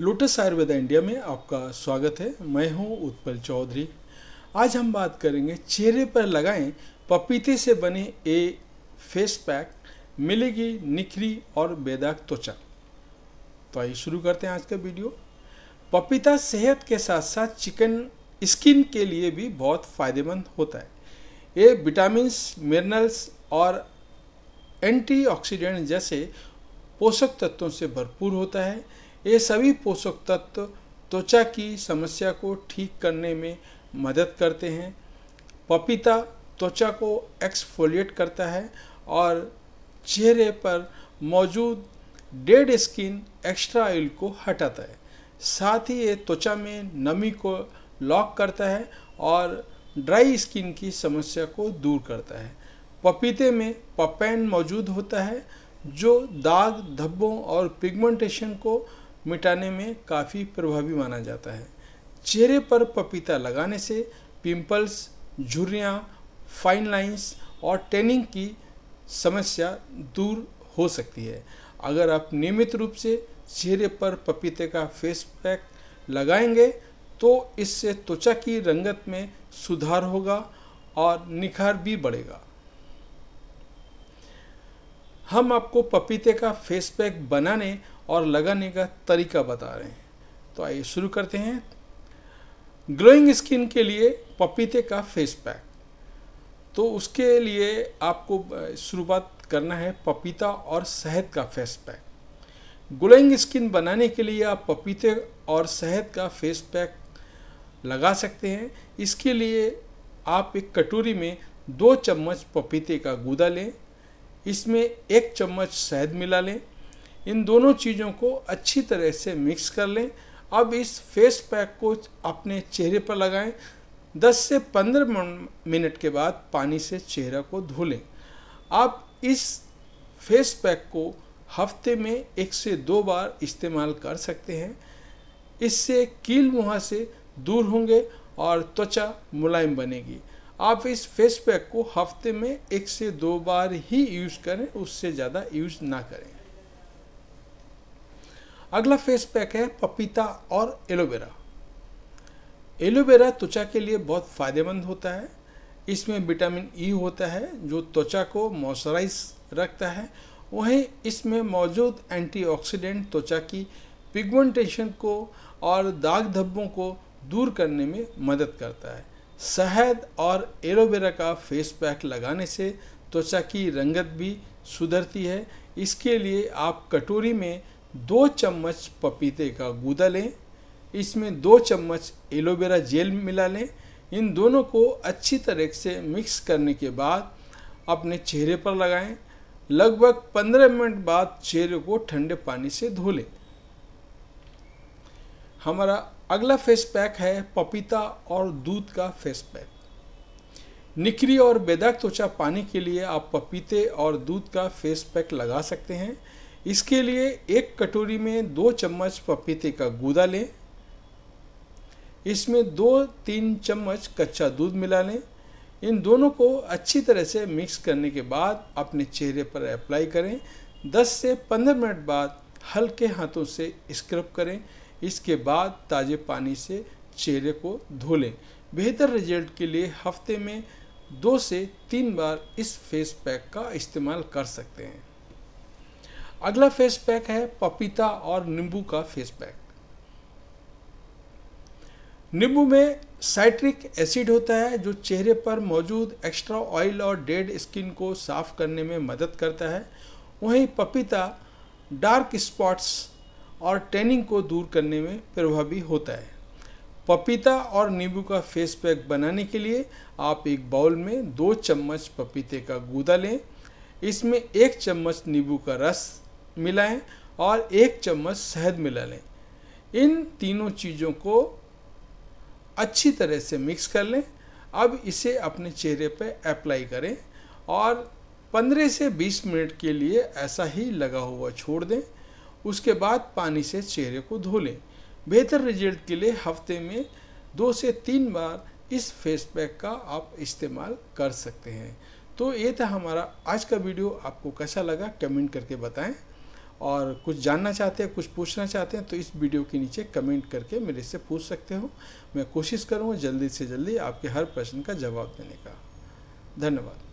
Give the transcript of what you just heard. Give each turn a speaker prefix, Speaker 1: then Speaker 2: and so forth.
Speaker 1: lotus Ayurveda India में आपका स्वागत है मैं हूं उत्पल चौधरी आज हम बात करेंगे चेहरे पर लगाएं पपीते से बने ए फेस पैक मिलेगी निखरी और बेदाग त्वचा तो आइए शुरू करते हैं आज का वीडियो पपीता सेहत के साथ साथ चिकन स्किन के लिए भी बहुत फायदेमंद होता है ये विटामिन मिनरल्स और एंटीऑक्सीडेंट जैसे पोषक तत्वों से भरपूर होता है ये सभी पोषक तत्व त्वचा की समस्या को ठीक करने में मदद करते हैं पपीता त्वचा को एक्सफोलिएट करता है और चेहरे पर मौजूद डेड स्किन एक्स्ट्रा ऑयल को हटाता है साथ ही ये त्वचा में नमी को लॉक करता है और ड्राई स्किन की समस्या को दूर करता है पपीते में पपेन मौजूद होता है जो दाग धब्बों और पिगमेंटेशन को मिटाने में काफ़ी प्रभावी माना जाता है चेहरे पर पपीता लगाने से पिंपल्स झुर्रियाँ फाइन लाइंस और टेनिंग की समस्या दूर हो सकती है अगर आप नियमित रूप से चेहरे पर पपीते का फेस पैक लगाएंगे तो इससे त्वचा की रंगत में सुधार होगा और निखार भी बढ़ेगा हम आपको पपीते का फेस पैक बनाने और लगाने का तरीका बता रहे हैं तो आइए शुरू करते हैं ग्लोइंग स्किन के लिए पपीते का फेस पैक तो उसके लिए आपको शुरुआत करना है पपीता और शहद का फेस पैक ग्लोइंग स्किन बनाने के लिए आप पपीते और शहद का फेस पैक लगा सकते हैं इसके लिए आप एक कटोरी में दो चम्मच पपीते का गूदा लें इसमें एक चम्मच शहद मिला लें इन दोनों चीज़ों को अच्छी तरह से मिक्स कर लें अब इस फेस पैक को अपने चेहरे पर लगाएं 10 से 15 मिनट के बाद पानी से चेहरा को धो लें आप इस फेस पैक को हफ्ते में एक से दो बार इस्तेमाल कर सकते हैं इससे कील मुहा से दूर होंगे और त्वचा मुलायम बनेगी आप इस फेस पैक को हफ्ते में एक से दो बार ही यूज़ करें उससे ज़्यादा यूज़ ना करें अगला फेस पैक है पपीता और एलोवेरा एलोवेरा त्वचा के लिए बहुत फायदेमंद होता है इसमें विटामिन ई e होता है जो त्वचा को मॉइस्चराइज रखता है वहीं इसमें मौजूद एंटीऑक्सीडेंट त्वचा की पिगमेंटेशन को और दाग धब्बों को दूर करने में मदद करता है शहद और एलोवेरा का फेस पैक लगाने से त्वचा की रंगत भी सुधरती है इसके लिए आप कटोरी में दो चम्मच पपीते का गूदा लें इसमें दो चम्मच एलोवेरा जेल मिला लें इन दोनों को अच्छी तरह से मिक्स करने के बाद अपने चेहरे पर लगाएं लगभग 15 मिनट बाद चेहरे को ठंडे पानी से धो लें हमारा अगला फेस पैक है पपीता और दूध का फेस पैक निकरी और बेदाग त्वचा पाने के लिए आप पपीते और दूध का फेस पैक लगा सकते हैं इसके लिए एक कटोरी में दो चम्मच पपीते का गूदा लें इसमें दो तीन चम्मच कच्चा दूध मिला लें इन दोनों को अच्छी तरह से मिक्स करने के बाद अपने चेहरे पर अप्लाई करें 10 से 15 मिनट बाद हल्के हाथों से स्क्रब करें इसके बाद ताज़े पानी से चेहरे को धो लें बेहतर रिजल्ट के लिए हफ्ते में दो से तीन बार इस फेस पैक का इस्तेमाल कर सकते हैं अगला फेस पैक है पपीता और नींबू का फेस पैक नींबू में साइट्रिक एसिड होता है जो चेहरे पर मौजूद एक्स्ट्रा ऑयल और डेड स्किन को साफ करने में मदद करता है वहीं पपीता डार्क स्पॉट्स और टेनिंग को दूर करने में प्रभावी होता है पपीता और नींबू का फेस पैक बनाने के लिए आप एक बाउल में दो चम्मच पपीते का गूदा लें इसमें एक चम्मच नींबू का रस मिलाएं और एक चम्मच शहद मिला लें इन तीनों चीज़ों को अच्छी तरह से मिक्स कर लें अब इसे अपने चेहरे पर अप्लाई करें और 15 से 20 मिनट के लिए ऐसा ही लगा हुआ छोड़ दें उसके बाद पानी से चेहरे को धो लें बेहतर रिजल्ट के लिए हफ्ते में दो से तीन बार इस फेस पैक का आप इस्तेमाल कर सकते हैं तो ये था हमारा आज का वीडियो आपको कैसा लगा कमेंट करके बताएं और कुछ जानना चाहते हैं कुछ पूछना चाहते हैं तो इस वीडियो के नीचे कमेंट करके मेरे से पूछ सकते हो मैं कोशिश करूँगा जल्दी से जल्दी आपके हर प्रश्न का जवाब देने का धन्यवाद